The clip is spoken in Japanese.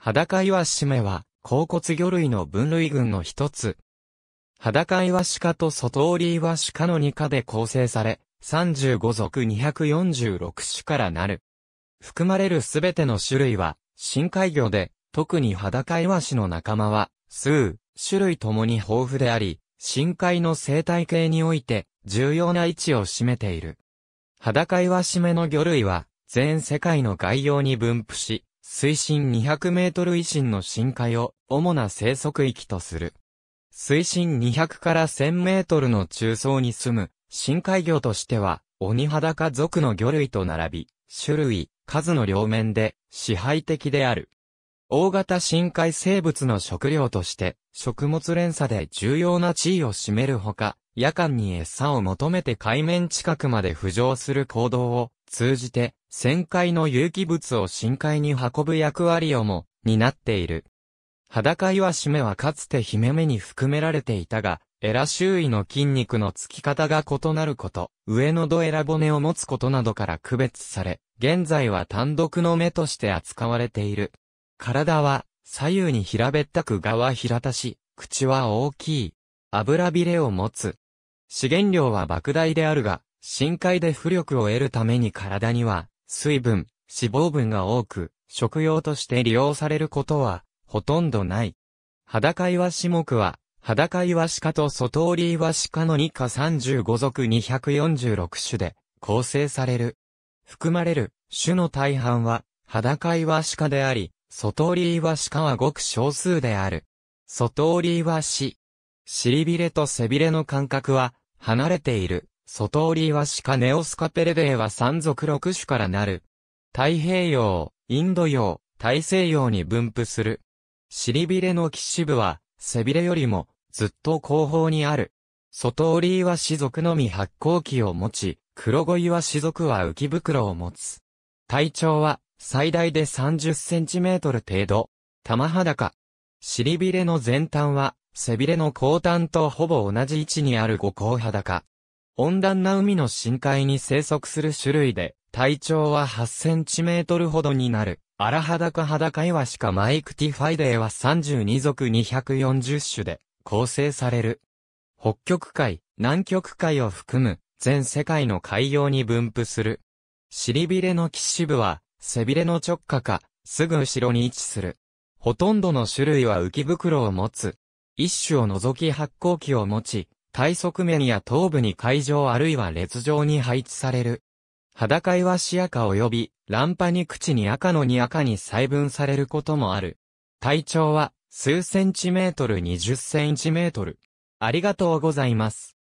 裸イワシメは、甲骨魚類の分類群の一つ。裸イワシ科と外折イワシ科の2科で構成され、35属246種からなる。含まれるすべての種類は、深海魚で、特に裸イワシの仲間は、数、種類ともに豊富であり、深海の生態系において、重要な位置を占めている。裸イワシ目の魚類は、全世界の外洋に分布し、水深200メートル以深の深海を主な生息域とする。水深200から1000メートルの中層に住む深海魚としては、オニハダの魚類と並び、種類、数の両面で支配的である。大型深海生物の食料として、食物連鎖で重要な地位を占めるほか、夜間に餌を求めて海面近くまで浮上する行動を通じて旋回の有機物を深海に運ぶ役割をも、担っている。裸岩しめはかつて姫目に含められていたが、エラ周囲の筋肉の付き方が異なること、上のドエラ骨を持つことなどから区別され、現在は単独の目として扱われている。体は、左右に平べったく側平たし、口は大きい。油びれを持つ。資源量は莫大であるが、深海で浮力を得るために体には、水分、脂肪分が多く、食用として利用されることは、ほとんどない。裸イワシ目は、裸イワシ科と外折イワシ科の2科35属246種で構成される。含まれる種の大半は裸イワシ科であり、外折イワシ科はごく少数である。外折イワシ。尻びれと背びれの間隔は離れているソトーリーワシカネオスカペレデーは山族六種からなる。太平洋、インド洋、大西洋に分布する。シリビレの騎士部は、背びれよりも、ずっと後方にある。ソトーリーワシ族のみ発光器を持ち、黒ゴイワシ族は浮き袋を持つ。体長は、最大で30センチメートル程度。玉裸。尻びれの前端は、背びれの後端とほぼ同じ位置にある五甲裸。温暖な海の深海に生息する種類で、体長は8センチメートルほどになる、アラハダカハダカイワシカマイクティファイデーは32属240種で構成される。北極海、南極海を含む全世界の海洋に分布する。尻びれの騎士部は背びれの直下か、すぐ後ろに位置する。ほとんどの種類は浮き袋を持つ。一種を除き発光器を持ち、体側面や頭部に海上あるいは列状に配置される。裸絵は視下及び、乱波に口に赤のに赤に細分されることもある。体長は、数センチメートル20センチメートル。ありがとうございます。